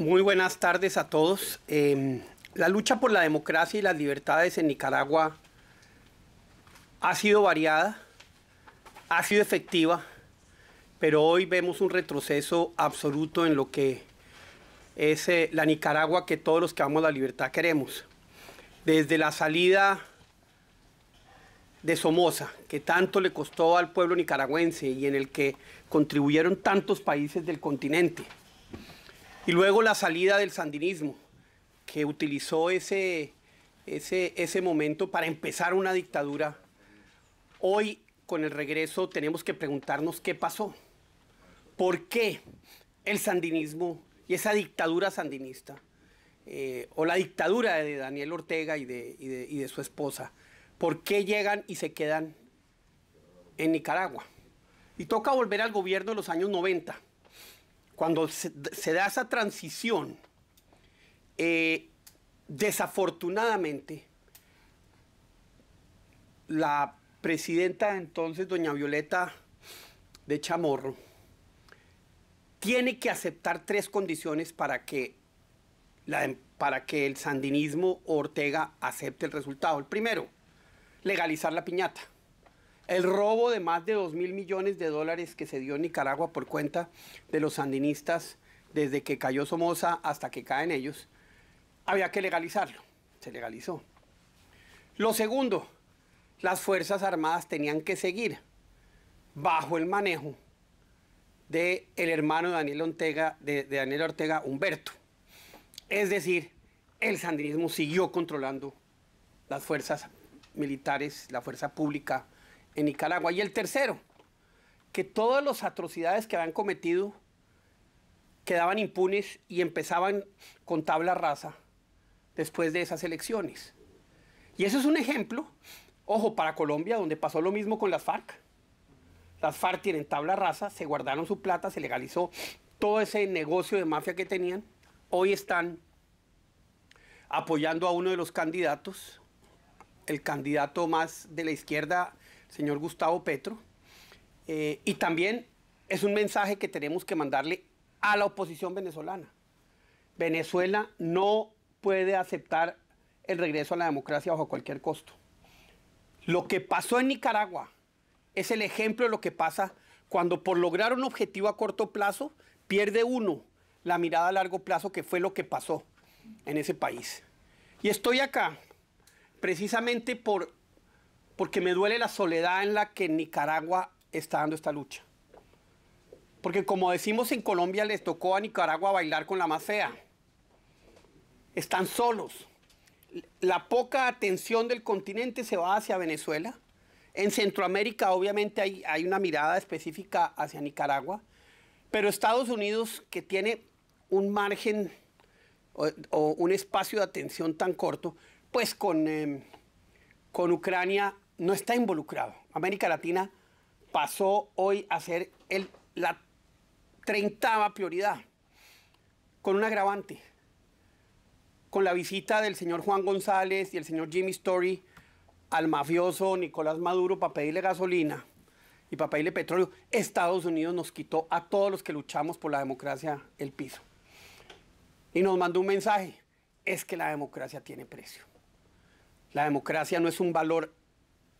Muy buenas tardes a todos. Em, la lucha por la democracia y las libertades en Nicaragua ha sido variada, ha sido efectiva, pero hoy vemos un retroceso absoluto en lo que es eh, la Nicaragua que todos los que amamos la libertad queremos. Desde la salida de Somoza, que tanto le costó al pueblo nicaragüense y en el que contribuyeron tantos países del continente y luego la salida del sandinismo, que utilizó ese, ese, momento para empezar una dictadura. Hoy, con el regreso, tenemos que preguntarnos qué pasó. ¿Por qué el sandinismo y esa dictadura sandinista, eh, o la dictadura de Daniel Ortega y de, y de, su esposa, por qué llegan y se quedan en Nicaragua? Y toca volver al gobierno de los años 90 cuando se, da esa transición, eh, desafortunadamente, la presidenta entonces, doña Violeta de Chamorro, tiene que aceptar tres condiciones para que, para que el sandinismo Ortega acepte el resultado. El primero, legalizar la piñata el robo de más de 2 mil millones de dólares que se dio en Nicaragua por cuenta de los sandinistas desde que cayó Somoza hasta que caen ellos, había que legalizarlo. Se legalizó. Lo segundo, las Fuerzas Armadas tenían que seguir bajo el manejo del el hermano Daniel, Ortega, de Daniel Ortega, Humberto. Es decir, el sandinismo siguió controlando las fuerzas militares, la fuerza pública, en Nicaragua. Y el tercero, que todas las atrocidades que habían cometido quedaban impunes y empezaban con tabla rasa después de esas elecciones. Y eso es un ejemplo, ojo, para Colombia, donde pasó lo mismo con las FARC. Las FARC tienen tabla rasa, se guardaron su plata, se legalizó todo ese negocio de mafia que tenían. Hoy están apoyando a uno de los candidatos, el candidato más de la izquierda señor Gustavo Petro. Eh, y también es un mensaje que tenemos que mandarle a la oposición venezolana. Venezuela no puede aceptar el regreso a la democracia bajo cualquier costo. Lo que pasó en Nicaragua es el ejemplo de lo que pasa cuando por lograr un objetivo a corto plazo pierde uno la mirada a largo plazo, que fue lo que pasó en ese país. Y estoy acá precisamente por porque me duele la soledad en la que Nicaragua está dando esta lucha. Porque como decimos en Colombia, les tocó a Nicaragua bailar con la más fea. Están solos. La poca atención del continente se va hacia Venezuela. En Centroamérica obviamente hay, una mirada específica hacia Nicaragua. Pero Estados Unidos, que tiene un margen o, un espacio de atención tan corto, pues con, em, con Ucrania no está involucrado. América Latina pasó hoy a ser el, la treintava prioridad, con un agravante, con la visita del señor Juan González y el señor Jimmy Story al mafioso Nicolás Maduro para pedirle gasolina y para pedirle petróleo, Estados Unidos nos quitó a todos los que luchamos por la democracia el piso. Y nos mandó un mensaje, es que la democracia tiene precio. La democracia no es un valor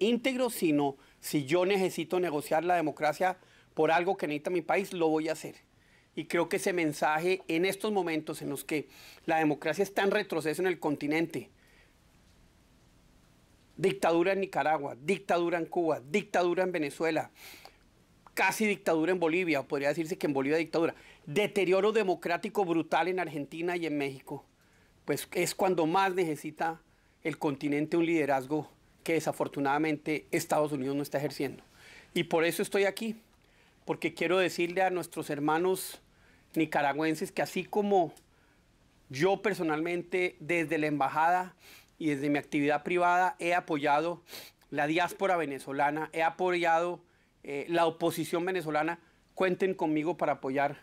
íntegro, sino si yo necesito negociar la democracia por algo que necesita mi país, lo voy a hacer. Y creo que ese mensaje en estos momentos en los que la democracia está en retroceso en el continente, dictadura en Nicaragua, dictadura en Cuba, dictadura en Venezuela, casi dictadura en Bolivia, podría decirse que en Bolivia dictadura, deterioro democrático brutal en Argentina y en México, pues es cuando más necesita el continente un liderazgo que desafortunadamente Estados Unidos no está ejerciendo. Y por eso estoy aquí, porque quiero decirle a nuestros hermanos nicaragüenses que así como yo personalmente desde la embajada y desde mi actividad privada he apoyado la diáspora venezolana, he apoyado eh, la oposición venezolana, cuenten conmigo para apoyar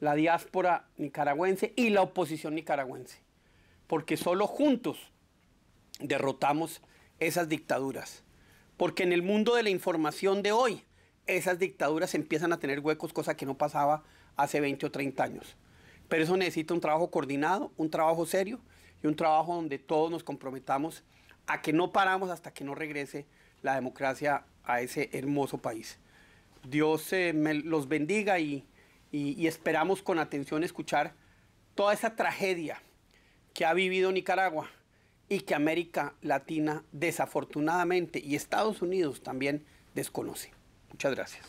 la diáspora nicaragüense y la oposición nicaragüense, porque solo juntos derrotamos esas dictaduras. Porque en el mundo de la información de hoy, esas dictaduras empiezan a tener huecos, cosa que no pasaba hace 20 o 30 años. Pero eso necesita un trabajo coordinado, un trabajo serio y un trabajo donde todos nos comprometamos a que no paramos hasta que no regrese la democracia a ese hermoso país. Dios eh, los bendiga y esperamos con atención escuchar toda esa tragedia que ha vivido Nicaragua y que América Latina desafortunadamente y Estados Unidos también desconoce. Muchas gracias.